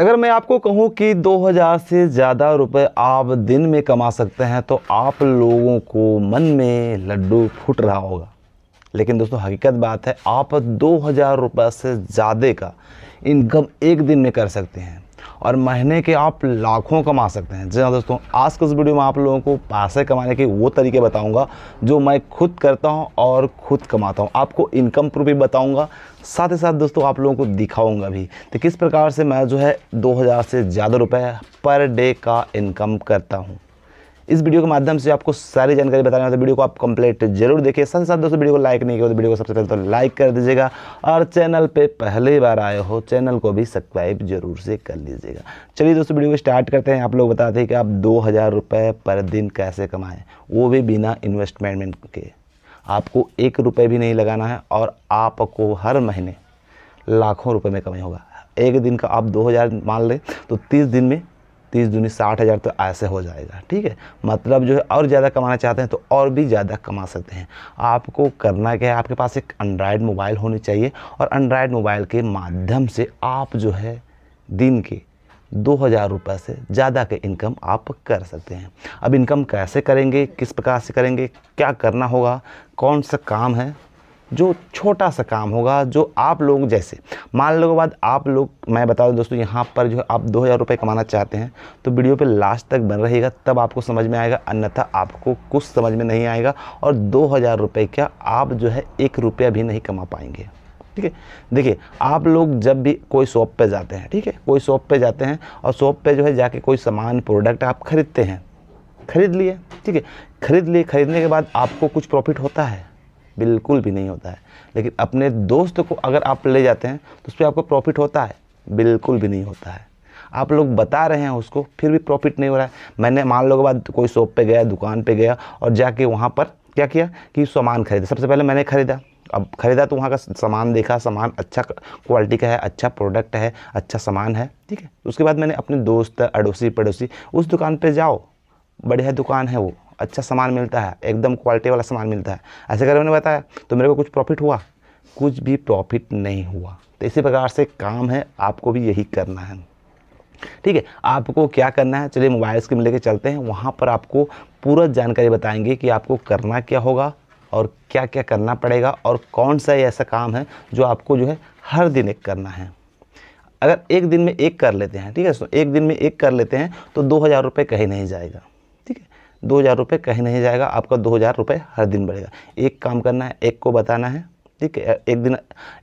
अगर मैं आपको कहूं कि 2000 से ज़्यादा रुपए आप दिन में कमा सकते हैं तो आप लोगों को मन में लड्डू फूट रहा होगा लेकिन दोस्तों हकीकत बात है आप 2000 रुपए से ज़्यादा का इनकम एक दिन में कर सकते हैं और महीने के आप लाखों कमा सकते हैं जी हाँ दोस्तों आज के इस वीडियो में आप लोगों को पैसे कमाने के वो तरीके बताऊँगा जो मैं खुद करता हूँ और खुद कमाता हूँ आपको इनकम प्रूफ भी बताऊँगा साथ ही साथ दोस्तों आप लोगों को दिखाऊंगा भी तो किस प्रकार से मैं जो है 2000 से ज़्यादा रुपए पर डे का इनकम करता हूँ इस वीडियो के माध्यम से आपको सारी जानकारी बताने वाले तो वीडियो को आप कंप्लीट जरूर देखिए साथ साथ दोस्तों वीडियो को लाइक नहीं किया तो वीडियो को सबसे पहले तो लाइक कर दीजिएगा और चैनल पर पहली बार आए हो चैनल को भी सब्सक्राइब जरूर से कर लीजिएगा चलिए दोस्तों वीडियो को स्टार्ट करते हैं आप लोग बताते हैं कि आप दो पर दिन कैसे कमाएँ वो भी बिना इन्वेस्टमेंट के आपको एक रुपये भी नहीं लगाना है और आपको हर महीने लाखों रुपये में कमाई होगा एक दिन का आप दो मान लें तो तीस दिन में तीस दूनी साठ हज़ार तो ऐसे हो जाएगा ठीक है मतलब जो है और ज़्यादा कमाना चाहते हैं तो और भी ज़्यादा कमा सकते हैं आपको करना क्या है आपके पास एक एंड्राइड मोबाइल होनी चाहिए और एंड्राइड मोबाइल के माध्यम से आप जो है दिन के दो हज़ार रुपये से ज़्यादा के इनकम आप कर सकते हैं अब इनकम कैसे करेंगे किस प्रकार से करेंगे क्या करना होगा कौन सा काम है जो छोटा सा काम होगा जो आप लोग जैसे मान लो बाद आप लोग मैं बता दूँ दोस्तों यहाँ पर जो आप दो हज़ार रुपये कमाना चाहते हैं तो वीडियो पे लास्ट तक बन रहेगा तब आपको समझ में आएगा अन्यथा आपको कुछ समझ में नहीं आएगा और दो हज़ार रुपये क्या आप जो है एक रुपया भी नहीं कमा पाएंगे ठीक है देखिए आप लोग जब भी कोई शॉप पर जाते हैं ठीक है कोई शॉप पर जाते हैं और शॉप पर जो है जाके कोई सामान प्रोडक्ट आप खरीदते हैं खरीद लिए ठीक है खरीद लिए खरीदने के बाद आपको कुछ प्रॉफिट होता है बिल्कुल भी नहीं होता है लेकिन अपने दोस्त को अगर आप ले जाते हैं तो उस पर आपको प्रॉफिट होता है बिल्कुल भी नहीं होता है आप लोग बता रहे हैं उसको फिर भी प्रॉफिट नहीं हो रहा है मैंने मान लो के बाद कोई शॉप पे गया दुकान पे गया और जाके वहाँ पर क्या किया कि सामान खरीदा सबसे पहले मैंने खरीदा अब खरीदा तो वहाँ का सामान देखा सामान अच्छा क्वालिटी का है अच्छा प्रोडक्ट है अच्छा सामान है ठीक है उसके बाद मैंने अपने दोस्त अड़ोसी पड़ोसी उस दुकान पर जाओ बढ़िया दुकान है वो अच्छा सामान मिलता है एकदम क्वालिटी वाला सामान मिलता है ऐसे अगर मैंने बताया तो मेरे को कुछ प्रॉफिट हुआ कुछ भी प्रॉफिट नहीं हुआ तो इसी प्रकार से काम है आपको भी यही करना है ठीक है आपको क्या करना है चलिए मोबाइल स्क्रीन लेके चलते हैं वहाँ पर आपको पूरा जानकारी बताएंगे कि आपको करना क्या होगा और क्या क्या करना पड़ेगा और कौन सा ऐसा काम है जो आपको जो है हर दिन एक करना है अगर एक दिन में एक कर लेते हैं ठीक है दोस्तों एक दिन में एक कर लेते हैं तो दो हज़ार रुपये कहीं नहीं जाएगा दो हज़ार रुपये कहीं नहीं जाएगा आपका दो हज़ार रुपये हर दिन बढ़ेगा एक काम करना है एक को बताना है ठीक है एक दिन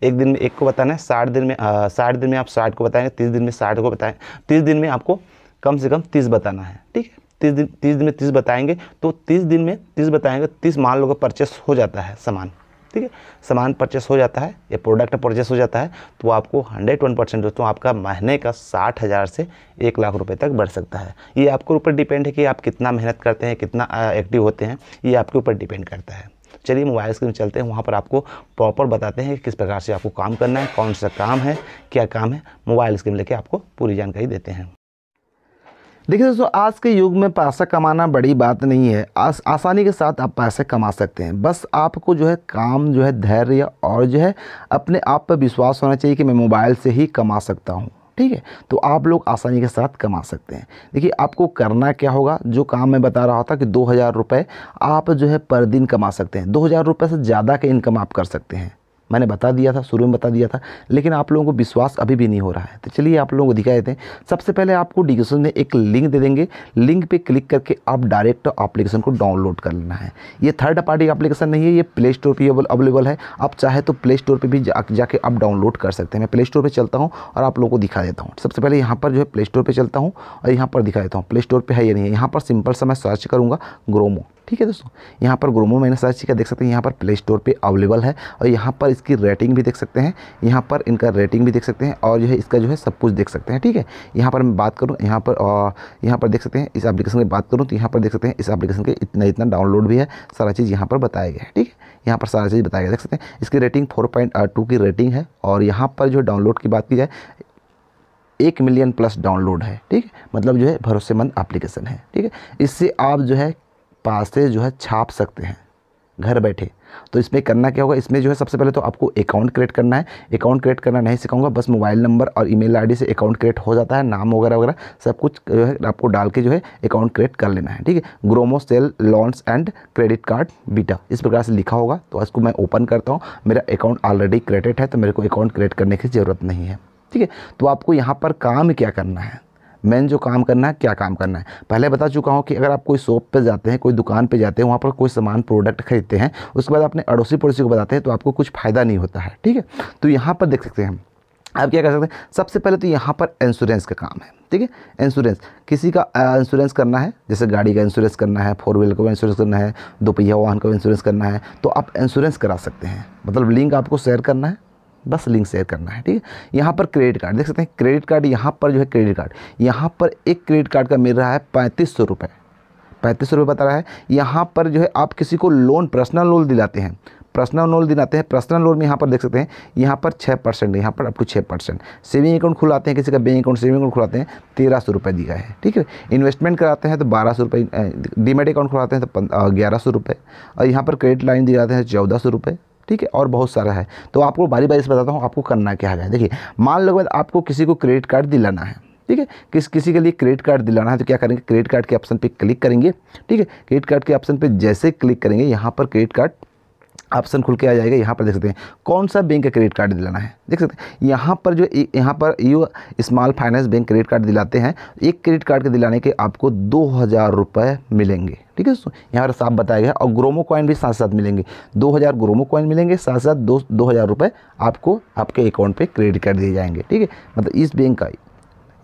एक दिन में एक को बताना है साठ दिन में साठ दिन में आप साठ को बताएंगे तीस दिन में साठ को बताएं तीस दिन में आपको कम से कम तीस बताना है ठीक है तीस दिन तीस दिन में तीस बताएंगे तो तीस दिन में तीस बताएंगे तीस मान लो का परचेस हो जाता है सामान ठीक है सामान परचेस हो जाता है या प्रोडक्ट परचेस हो जाता है तो आपको हंड्रेड वन परसेंट दोस्तों आपका महीने का साठ हज़ार से एक लाख रुपए तक बढ़ सकता है ये आपके ऊपर डिपेंड है कि आप कितना मेहनत करते हैं कितना एक्टिव होते हैं ये आपके ऊपर डिपेंड करता है चलिए मोबाइल स्क्रीन चलते हैं वहाँ पर आपको प्रॉपर बताते हैं कि किस प्रकार से आपको काम करना है कौन सा काम है क्या काम है मोबाइल स्क्रीन लेके आपको पूरी जानकारी देते हैं देखिए दोस्तों आज के युग में पैसा कमाना बड़ी बात नहीं है आस आसानी के साथ आप पैसे कमा सकते हैं बस आपको जो है काम जो है धैर्य और जो है अपने आप पर विश्वास होना चाहिए कि मैं मोबाइल से ही कमा सकता हूँ ठीक है तो आप लोग आसानी के साथ कमा सकते हैं देखिए आपको करना क्या होगा जो काम मैं बता रहा था कि दो हज़ार रुपये आप जो है पर दिन कमा सकते हैं दो हज़ार रुपये से ज़्यादा का इनकम आप कर सकते हैं मैंने बता दिया था शुरू में बता दिया था लेकिन आप लोगों को विश्वास अभी भी नहीं हो रहा है तो चलिए आप लोगों को दिखा देते हैं सबसे पहले आपको डिस्क्रिप्शन में एक लिंक दे देंगे लिंक पे क्लिक करके आप डायरेक्ट एप्लीकेशन को डाउनलोड कर लेना है ये थर्ड पार्टी एप्लीकेशन नहीं है ये प्ले स्टोर पर अवेलेबल है आप चाहे तो प्ले स्टोर पर भी जा, जाके आप डाउनलोड कर सकते हैं मैं प्ले स्टोर पर चलता हूँ और आप लोगों को दिखा देता हूँ सबसे पहले यहाँ पर जो है प्ले स्टोर पर चलता हूँ और यहाँ पर दिखा देता हूँ प्ले स्टोर पर है या नहीं है यहाँ पर सिंपल सा मैं सर्च करूँगा ग्रोमो ठीक है दोस्तों यहाँ पर ग्रोमो मैंने सर्च किया देख सकते हैं यहाँ पर प्ले स्टोर पर अवेलेबल है और यहाँ पर इसकी रेटिंग भी देख सकते हैं यहाँ पर इनका रेटिंग भी देख सकते हैं और जो है इसका जो है सब कुछ देख सकते हैं ठीक है यहाँ पर मैं बात करूँ यहाँ पर यहाँ पर देख सकते हैं इस एप्लीकेशन की बात करूँ तो यहाँ पर देख सकते हैं इस एप्लीकेशन के इतना इतना डाउनलोड भी है सारा चीज़ यहाँ पर बताया गया है ठीक है यहाँ पर सारा चीज़ बताया गया देख सकते हैं इसकी रेटिंग फोर की रेटिंग है और यहाँ पर जो डाउनलोड की बात की जाए एक मिलियन प्लस डाउनलोड है ठीक है मतलब जो है भरोसेमंद एप्लीकेशन है ठीक है इससे आप जो है पास से जो है छाप सकते हैं घर बैठे तो इसमें करना क्या होगा इसमें जो है सबसे पहले तो आपको अकाउंट क्रिएट करना है अकाउंट क्रिएट करना नहीं सिखाऊंगा बस मोबाइल नंबर और ईमेल आईडी से अकाउंट क्रिएट हो जाता है नाम वगैरह वगैरह सब कुछ जो है आपको डाल के जो है अकाउंट क्रिएट कर लेना है ठीक है GroMo sell loans and credit card बीटा इस प्रकार से लिखा होगा तो इसको मैं ओपन करता हूँ मेरा अकाउंट ऑलरेडी क्रिएटेड है तो मेरे को अकाउंट क्रिएट करने की ज़रूरत नहीं है ठीक है तो आपको यहाँ पर काम क्या करना है मैन जो काम करना है क्या काम करना है पहले बता चुका हूँ कि अगर आप कोई शॉप पर जाते हैं कोई दुकान पर जाते हैं वहाँ पर कोई सामान प्रोडक्ट खरीदते हैं उसके बाद अपने अड़ोसी पड़ोसी को बताते हैं तो आपको कुछ फ़ायदा नहीं होता है ठीक है तो यहाँ पर देख सकते हैं आप क्या कर सकते हैं सबसे पहले तो यहाँ पर इंश्योरेंस का काम है ठीक है इंश्योरेंस किसी का इंश्योरेंस करना है जैसे गाड़ी का इंश्योरेंस करना है फोर व्हीलर का इंश्योरेंस करना है दोपहिया वाहन का इंश्योरेंस करना है तो आप इंश्योरेंस करा सकते हैं मतलब लिंक आपको शेयर करना है बस लिंक शेयर करना है ठीक है यहाँ पर क्रेडिट कार्ड देख सकते हैं क्रेडिट कार्ड यहाँ पर जो है क्रेडिट कार्ड यहाँ पर एक क्रेडिट कार्ड का मिल रहा है पैंतीस सौ रुपये पैंतीस सौ रुपये बता रहा है यहाँ पर जो है आप किसी को लोन पर्सनल लोन दिलाते हैं पर्सनल लोन दिलाते हैं पर्सनल लोन में यहाँ पर देख सकते हैं यहाँ पर छः परसेंट यहाँ पर आपको छः परसेंट सेविंग अकाउंट खुलाते हैं किसी का बैंक अकाउंट सेविंग अकाउंट खुलाते हैं तेरह सौ रुपये दिया है ठीक है इन्वेस्टमेंट कराते हैं तो बारह सौ रुपये डीमेट अकाउंट खुलाते हैं तो ग्यारह सौ रुपये और यहाँ पर क्रेडिट लाइन दिलाते हैं चौदह सौ रुपये ठीक है और बहुत सारा है तो आपको बारी बारी से बताता हूँ आपको करना क्या है देखिए मान लो आपको किसी को क्रेडिट कार्ड दिलाना है ठीक है किस किसी के लिए क्रेडिट कार्ड दिलाना है तो क्या करेंगे क्रेडिट कार्ड के ऑप्शन पे क्लिक करेंगे ठीक है क्रेडिट कार्ड के ऑप्शन पे जैसे क्लिक करेंगे यहाँ पर क्रेडिट कार्ड ऑप्शन खुल के आ जाएगा यहाँ पर देख सकते हैं कौन सा बैंक का क्रेडिट कार्ड दिलाना है देख सकते हैं यहाँ पर जो यहाँ पर U small finance bank credit card दिलाते हैं एक क्रेडिट कार्ड के दिलाने के आपको दो हज़ार रुपये मिलेंगे ठीक है यहाँ पर साफ बताया गया और ग्रोमो कॉइन भी साथ साथ मिलेंगे दो हज़ार ग्रोमो कॉइन मिलेंगे साथ साथ दो दो हज़ार रुपये आपको आपके अकाउंट पर क्रेडिट कार्ड दिए जाएंगे ठीक है मतलब इस बैंक का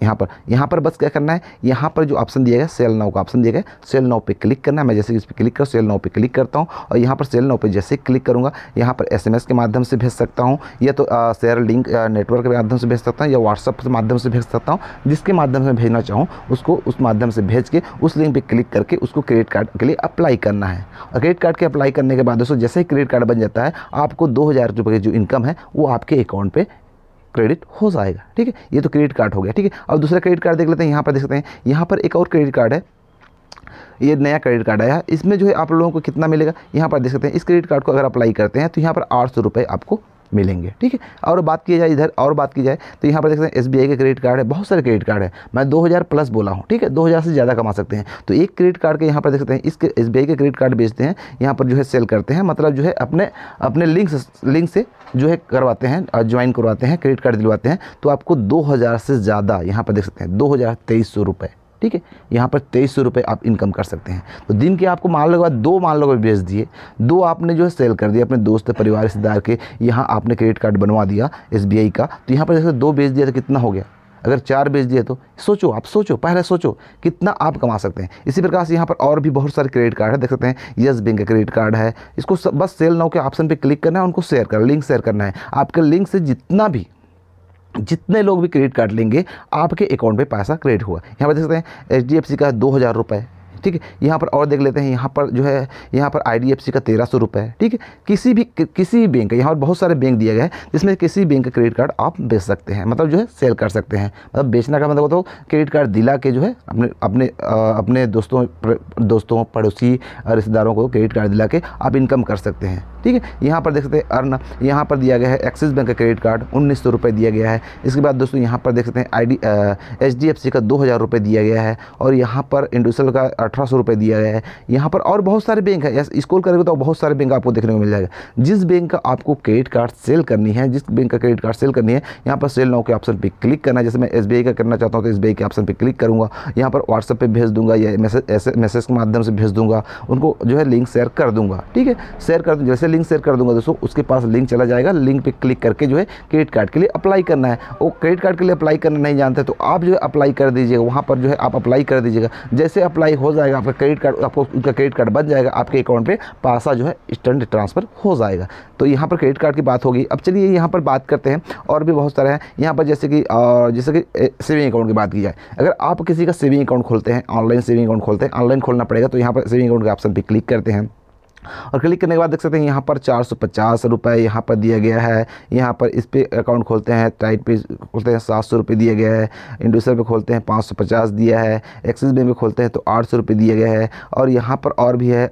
यहाँ पर यहाँ पर बस क्या करना है यहाँ पर जो ऑप्शन दिया गया सेल नाउ का ऑप्शन दिया गया सेल नाउ पे क्लिक करना है मैं जैसे इस पर क्लिक कर सेल नाउ पे क्लिक करता हूँ और यहाँ पर सेल नाउ पे जैसे क्लिक करूँगा यहाँ पर एस के माध्यम से भेज सकता हूँ या तो शेयर लिंक नेटवर्क के माध्यम से भेज सकता हूँ या व्हाट्सअप के माध्यम से भेज सकता हूँ जिसके माध्यम से भेजना चाहूँ उसको उस माध्यम से भेज के उस लिंक पर क्लिक करके उसको क्रेडिट कार्ड के लिए अप्लाई करना है और क्रेडिट कार्ड के अप्लाई करने के बाद दोस्तों जैसे ही क्रेडिट कार्ड बन जाता है आपको दो हज़ार रुपये की जो इनकम है वो आपके अकाउंट पर क्रेडिट हो जाएगा ठीक है ये तो क्रेडिट कार्ड हो गया ठीक है अब दूसरा क्रेडिट कार्ड देख लेते हैं यहाँ पर देख सकते हैं यहाँ पर एक और क्रेडिट कार्ड है ये नया क्रेडिट कार्ड आया इसमें जो है आप लोगों को कितना मिलेगा यहाँ पर देख सकते हैं इस क्रेडिट कार्ड को अगर अप्लाई करते हैं तो यहाँ पर आठ सौ आपको मिलेंगे ठीक है और बात की जाए इधर और बात की जाए तो यहाँ पर देख सकते हैं एस के क्रेडिट कार्ड है बहुत सारे क्रेडिट कार्ड है मैं 2000 प्लस बोला हूँ ठीक है 2000 से ज़्यादा कमा सकते हैं तो एक क्रेडिट कार्ड के यहाँ पर देख सकते हैं इस एस के क्रेडिट कार्ड बेचते हैं यहाँ पर जो है सेल करते हैं मतलब जो है अपने अपने लिंक लिंक से जो है करवाते हैं ज्वाइन करवाते हैं क्रेडिट कार्ड दिलवाते हैं तो आपको दो से ज़्यादा यहाँ पर देख सकते हैं दो हज़ार ठीक है यहाँ पर तेईस सौ रुपये आप इनकम कर सकते हैं तो दिन के आपको मान लो दो मान लो बेच दिए दो आपने जो है सेल कर दिया अपने दोस्त परिवार रिश्तेदार के यहाँ आपने क्रेडिट कार्ड बनवा दिया एस का तो यहाँ पर जैसे दो बेच दिया तो कितना हो गया अगर चार बेच दिए तो सोचो आप सोचो पहले सोचो कितना आप कमा सकते हैं इसी प्रकार से यहाँ पर और भी बहुत सारे क्रेडिट कार्ड है देख सकते हैं यस बैंक का क्रेडिट कार्ड है इसको बस सेल नाउ के ऑप्शन पे क्लिक करना है उनको शेयर करना लिंक शेयर करना है आपके लिंक से जितना भी जितने लोग भी क्रेडिट कार्ड लेंगे आपके अकाउंट में पैसा क्रेडिट हुआ यहाँ पर देख सकते हैं एच का दो हज़ार रुपये ठीक है यहाँ पर और देख लेते हैं यहाँ पर जो है यहाँ पर आई का तेरह सौ रुपये ठीक है किसी भी कि, किसी बैंक यहाँ पर बहुत सारे बैंक दिए गए हैं जिसमें किसी बैंक का क्रेडिट कार्ड आप बेच सकते हैं मतलब जो है सेल कर सकते हैं मतलब बेचना का मतलब होता क्रेडिट कार्ड दिला के जो है अपने अपने अपने दोस्तों दोस्तों पड़ोसी रिश्तेदारों को क्रेडिट कार्ड दिला के आप इनकम कर सकते हैं ठीक है यहाँ पर देख सकते हैं अर्न यहाँ पर दिया गया है एक्सिस बैंक का क्रेडिट कार्ड उन्नीस सौ रुपये दिया गया है इसके बाद दोस्तों यहाँ पर देख सकते हैं I D H D F C का दो हज़ार रुपये दिया गया है और यहाँ पर इंडोसल का अठारह सौ रुपये दिया गया है यहाँ पर और बहुत सारे बैंक है स्कूल करेंगे तो बहुत सारे बैंक आपको देखने को मिल जाएगा जिस बैंक का आपको क्रेडिट कार्ड सेल करनी है जिस बैंक का क्रेडिट कार्ड सेल करनी है यहाँ पर सेल नाउ के ऑप्शन पर क्लिक करना है जैसे मैं एस का करना चाहता हूँ तो एस के ऑप्शन पर क्लिक करूँगा यहाँ पर व्हाट्सएप पर भेज दूँगा या मैसेज मैसेज के माध्यम से भेज दूँगा उनको जो है लिंक शेयर कर दूँगा ठीक है शेयर कर जैसे लिंक शेयर कर दूँगा दोस्तों उसके पास लिंक चला जाएगा लिंक पर क्लिक करके जो है क्रेडिट कार्ड के लिए अप्लाई करना है वो क्रेडिट कार्ड के लिए अप्लाई करना नहीं जानते तो आप जो है अप्लाई कर दीजिएगा वहाँ पर जो है आप अप्लाई कर दीजिएगा जैसे अप्लाई हो जाएगा आपका क्रेडिट कार्ड आपको उनका क्रेडिट कार्ड बन जाएगा आपके अकाउंट पे पासा जो है इंस्टेंट ट्रांसफ़र हो जाएगा तो यहाँ पर क्रेडिट कार्ड की बात होगी अब चलिए यहाँ पर बात करते हैं और भी बहुत सारे हैं यहाँ पर जैसे कि जैसे कि सेविंग अकाउंट की बात की जाए अगर आप किसी का सेविंग अकाउंट खोलते हैं ऑनलाइन सेविंग अकाउंट खोलते हैं ऑनलाइन खोलना पड़ेगा तो यहाँ पर सेविंग अकाउंट के ऑप्शन पर क्लिक करते हैं और क्लिक करने के बाद देख सकते हैं यहाँ पर चार सौ पचास रुपये यहाँ पर दिया गया है यहाँ पर इस पर अकाउंट खोलते हैं टाइट पे खोलते हैं सात सौ रुपये दिया गया है इंडोसर पे खोलते हैं पाँच सौ पचास दिया है एक्सिस बैंक में खोलते हैं तो आठ सौ रुपये दिया गया है और यहाँ पर और भी है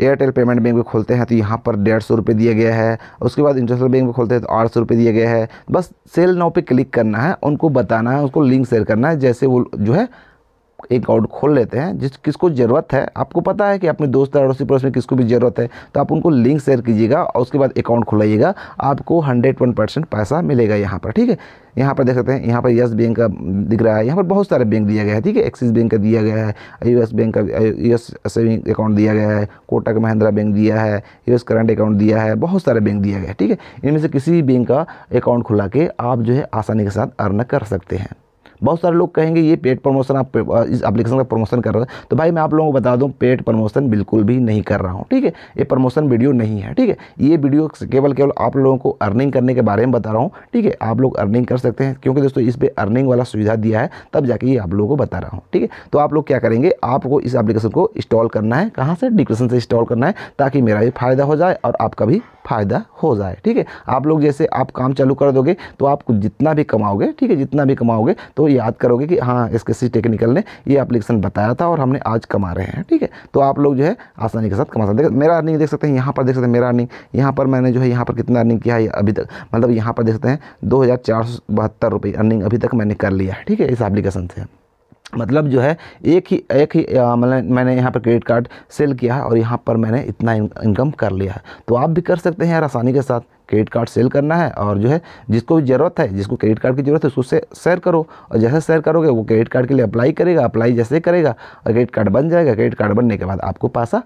एयरटेल पेमेंट बैंक में खोलते हैं तो यहाँ पर डेढ़ सौ रुपये दिया गया है उसके बाद इंडस्ट्रियल बैंक में खोलते हैं तो आठ सौ रुपये दिया गया है बस सेल नाव पे क्लिक करना है उनको बताना है उसको लिंक शेयर करना है जैसे वो जो है एक अकाउंट खोल लेते हैं जिस किसको ज़रूरत है आपको पता है कि अपने दोस्त अड़ोसी पड़ोस में किसको भी ज़रूरत है तो आप उनको लिंक शेयर कीजिएगा और उसके बाद अकाउंट खुलाइएगा आपको हंड्रेड वन परसेंट पैसा मिलेगा यहाँ पर ठीक है यहाँ पर देख सकते हैं यहाँ पर यस बैंक का दिख रहा है यहाँ पर बहुत सारे बैंक दिया गया है ठीक है एक्सिस बैंक का दिया गया है यू बैंक का यू सेविंग अकाउंट दिया गया है कोटक महिंद्रा बैंक दिया है यू करंट अकाउंट दिया है बहुत सारे बैंक दिया गया है ठीक है इनमें से किसी भी बैंक का अकाउंट खुला के आप जो है आसानी के साथ अर्न कर सकते हैं बहुत सारे लोग कहेंगे ये पेड प्रमोशन आप इस एप्लीकेशन का प्रमोशन कर रहे हो तो भाई मैं आप लोगों को बता दूँ पेड प्रमोशन बिल्कुल भी नहीं कर रहा हूँ ठीक है ये प्रमोशन वीडियो नहीं है ठीक है ये वीडियो केवल केवल आप लोगों को अर्निंग करने के बारे में बता रहा हूँ ठीक है आप लोग अर्निंग कर सकते हैं क्योंकि दोस्तों इस पर अर्निंग वाला सुविधा दिया है तब जाके ये आप लोगों को बता रहा हूँ ठीक है तो आप लोग क्या करेंगे आपको इस एप्लीकेशन को इंस्टॉल करना है कहाँ से डिस्क्रिप्शन से इंस्टॉल करना है ताकि मेरा भी फ़ायदा हो जाए और आपका भी फ़ायदा हो जाए ठीक है आप लोग जैसे आप काम चालू कर दोगे तो आप जितना भी कमाओगे ठीक है जितना भी कमाओगे तो याद करोगे कि हाँ एस के टेक्निकल ने ये एप्लीकेशन बताया था और हमने आज कमा रहे हैं ठीक है तो आप लोग जो है आसानी के साथ कमा सकते मेरा अर्निंग देख सकते हैं यहाँ पर देख सकते हैं मेरा अर्निंग यहाँ पर मैंने जो है यहाँ पर कितना अर्निंग किया है अभी तक मतलब यहाँ पर देख सकते हैं दो हज़ार अर्निंग अभी तक मैंने कर लिया है ठीक है इस एप्लीकेशन से मतलब जो है एक ही एक ही मतलब मैंने यहाँ पर क्रेडिट कार्ड सेल किया है और यहाँ पर मैंने इतना इनकम कर लिया है तो आप भी कर सकते हैं यार आसानी के साथ क्रेडिट कार्ड सेल करना है और जो है जिसको भी ज़रूरत है जिसको क्रेडिट कार्ड की ज़रूरत है उससे शेयर करो और जैसे शेयर करोगे वो क्रेडिट कार्ड के लिए अप्लाई करेगा अप्लाई जैसे करेगा और क्रेडिट कार्ड बन जाएगा क्रेडिट कार्ड बनने के बाद आपको पैसा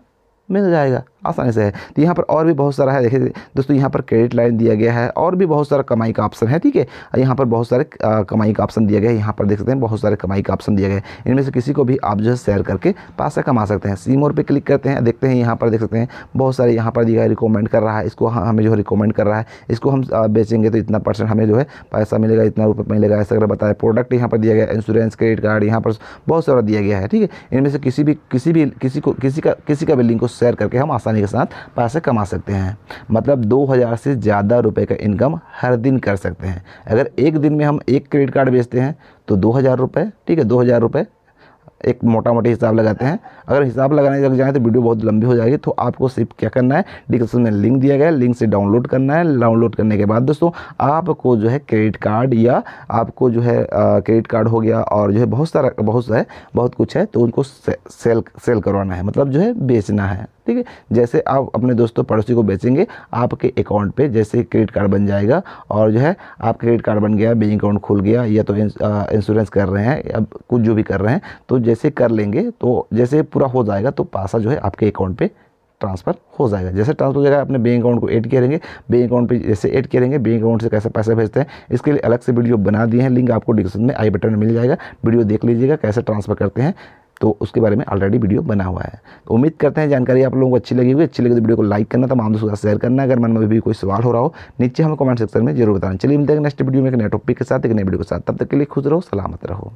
मिल जाएगा आसानी से है तो यहाँ पर और भी बहुत सारा है देखिए दोस्तों यहाँ पर क्रेडिट लाइन दिया गया है और भी बहुत सारा कमाई का ऑप्शन है ठीक है यहाँ पर बहुत सारे कमाई का ऑप्शन दिया गया है यहाँ पर देख सकते हैं बहुत सारे कमाई का ऑप्शन दिया गया है इनमें से किसी को भी आप जो है शेयर करके पैसा कमा सकते हैं सी मोर पर क्लिक करते हैं देखते हैं यहाँ पर देख सकते हैं बहुत सारे यहाँ पर दिया रिकमेंड कर रहा है इसको हमें जो है रिकमेंड कर रहा है इसको हम बेचेंगे तो इतना परसेंट हमें जो है पैसा मिलेगा इतना रुपये मिलेगा ऐसा अगर बताया प्रोडक्ट यहाँ पर दिया गया इंश्योरेंस क्रेडिट कार्ड यहाँ पर बहुत सारा दिया गया है ठीक है इनमें से किसी भी किसी भी किसी को किसी का किसी का भी लिंक को शेयर करके हम आसान आसानी के साथ पैसे कमा सकते हैं मतलब दो हज़ार से ज़्यादा रुपए का इनकम हर दिन कर सकते हैं अगर एक दिन में हम एक क्रेडिट कार्ड बेचते हैं तो दो हज़ार रुपये ठीक है दो हज़ार रुपये एक मोटा मोटी हिसाब लगाते हैं अगर हिसाब लगाने लग जाए तो वीडियो बहुत लंबी हो जाएगी तो आपको सिर्फ क्या करना है डिस्क्रिप्शन में लिंक दिया गया है लिंक से डाउनलोड करना है डाउनलोड करने के बाद दोस्तों आपको जो है क्रेडिट कार्ड या आपको जो है क्रेडिट कार्ड हो गया और जो है बहुत सारा बहुत सा है बहुत कुछ है तो उनको से, सेल सेल करवाना है मतलब जो है बेचना है ठीक है जैसे आप अपने दोस्तों पड़ोसी को बेचेंगे आपके अकाउंट पे जैसे क्रेडिट कार्ड बन जाएगा और जो है आप क्रेडिट कार्ड बन गया बैंक अकाउंट खुल गया या तो इंश्योरेंस कर रहे हैं अब कुछ जो भी कर रहे हैं तो जैसे कर लेंगे तो जैसे पूरा हो जाएगा तो पैसा जो है आपके अकाउंट पे ट्रांसफ़र हो जाएगा जैसे ट्रांसफर हो जाएगा अपने बैंक अकाउंट को ऐड करेंगे बैंक अकाउंट पे जैसे ऐड करेंगे बैंक अकाउंट से कैसे पैसा भेजते हैं इसके लिए अलग से वीडियो बना दिए हैं लिंक आपको डिस्क्रिप्शन में आई बटन में मिल जाएगा वीडियो देख लीजिएगा कैसे ट्रांसफ़र करते हैं तो उसके बारे में ऑलरेडी वीडियो बना हुआ है तो उम्मीद करते हैं जानकारी आप लोगों को अच्छी लगी हुई अच्छी लगी तो वीडियो को लाइक करना तमाम दोस्तों के साथ शेयर करना अगर मन में भी कोई सवाल हो रहा हो नीचे हमें कमेंट सेक्शन में जरूर बताना चलिए मिलते हैं नेक्स्ट वीडियो में एक नए टॉपिक के साथ एक नए वीडियो के साथ तब तक के लिए खुश रहो सलामत रहो